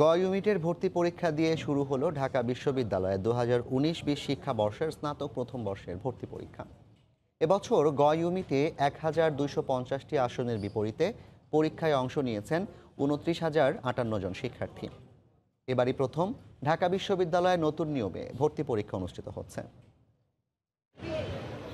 গ ইউনিটের ভর্তি পরীক্ষা দিয়ে শুরু হলো ঢাকা বিশ্ববিদ্যালয়ে দু হাজার উনিশ বিশ শিক্ষাবর্ষের স্নাতক প্রথম বর্ষের ভর্তি পরীক্ষা এবছর গ ইউনিটে এক হাজার দুইশো পঞ্চাশটি আসনের বিপরীতে পরীক্ষায় অংশ নিয়েছেন উনত্রিশ হাজার আটান্ন জন শিক্ষার্থী এবারই প্রথম ঢাকা বিশ্ববিদ্যালয়ে নতুন নিয়মে ভর্তি পরীক্ষা অনুষ্ঠিত হচ্ছে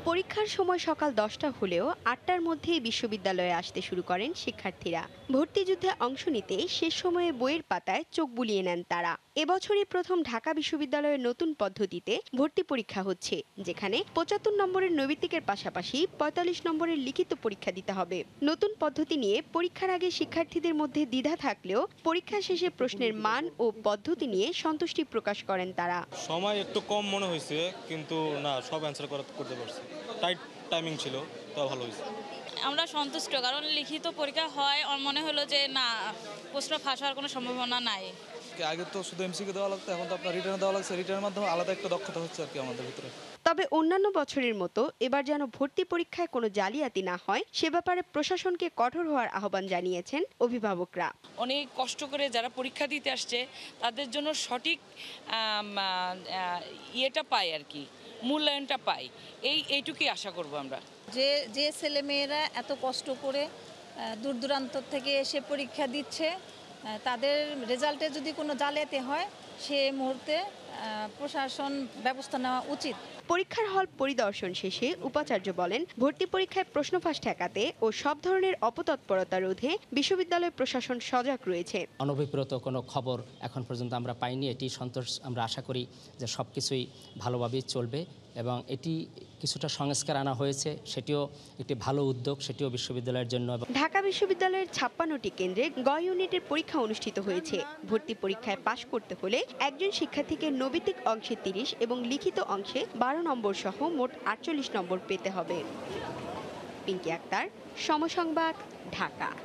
পরীক্ষার সময় সকাল দশটা হলেও আটটার মধ্যেই বিশ্ববিদ্যালয়ে আসতে শুরু করেন শিক্ষার্থীরা ভর্তিযুদ্ধে অংশ নিতে শেষ সময়ে বইয়ের পাতায় চোখ বুলিয়ে নেন তারা এবছরই প্রথম ঢাকা বিশ্ববিদ্যালয়ের নতুন পদ্ধতিতে ভর্তি পরীক্ষা হচ্ছে যেখানে পঁচাত্তর নম্বরের নৈবিত্তিকের পাশাপাশি পঁয়তাল্লিশ নম্বরের লিখিত পরীক্ষা দিতে হবে নতুন পদ্ধতি নিয়ে পরীক্ষার আগে শিক্ষার্থীদের মধ্যে দ্বিধা থাকলেও পরীক্ষা শেষে প্রশ্নের মান ও পদ্ধতি নিয়ে সন্তুষ্টি প্রকাশ করেন তারা সময় একটু কম মনে হয়েছে কিন্তু না সব অ্যান্সার করতে পারছি টাইট টাইমিং ছিল তা ভালো হয়েছে আমরা সন্তুষ্ট কারণ লিখিত পরীক্ষা হয় আর মনে হলো যে না প্রশ্ন ফাঁস হওয়ার কোনো সম্ভাবনা নাই আগে তো শুধু এমসিকে দেওয়া লাগতো এখন তো আপনার রিটার্ন দেওয়া লাগছে রিটার্নের মাধ্যমে আলাদা একটা দক্ষতা হচ্ছে আর কি আমাদের ভিতরে তবে অন্যান্য বছরের মতো এবার যেন ভর্তি পরীক্ষায় কোনো জালিয়াতি না হয় সে ব্যাপারে প্রশাসনকে কঠোর হওয়ার আহ্বান জানিয়েছেন অভিভাবকরা অনেক কষ্ট করে যারা পরীক্ষা দিতে আসছে তাদের জন্য সঠিক ইয়েটা পায় আর কি মূল্যায়নটা পাই এই এইটুকুই আশা করব আমরা যে যে ছেলেমেয়েরা এত কষ্ট করে দূর দূরান্ত থেকে এসে পরীক্ষা দিচ্ছে তাদের রেজাল্টে যদি কোনো জালেতে হয় সে মুহূর্তে প্রশাসন ব্যবস্থা নেওয়া উচিত পরীক্ষার হল পরিদর্শন শেষে উপাচার্য বলেন ভর্তি পরীক্ষায় প্রশ্ন ফাঁস ঠেকাতে ও সব ধরনের অপতৎপরতা রোধে বিশ্ববিদ্যালয় প্রশাসন সজাগ রয়েছে অনভিপ্রত কোনো খবর এখন পর্যন্ত আমরা পাইনি এটি সন্তোষ আমরা আশা করি যে সব কিছুই ভালোভাবেই চলবে এবং এটি কিছুটা সংস্কার আনা হয়েছে সেটিও একটি ভালো উদ্যোগ সেটিও বিশ্ববিদ্যালয়ের জন্য ঢাকা বিশ্ববিদ্যালয়ের ছাপ্পান্নটি কেন্দ্রে গ ইউনিটের পরীক্ষা অনুষ্ঠিত হয়েছে ভর্তি পরীক্ষায় পাশ করতে হলে একজন শিক্ষার্থীকে নৈবিত্তিক অংশে তিরিশ এবং লিখিত অংশে বারো নম্বর সহ মোট আটচল্লিশ নম্বর পেতে হবে পিঙ্কি আক্তার সমসংবাদ ঢাকা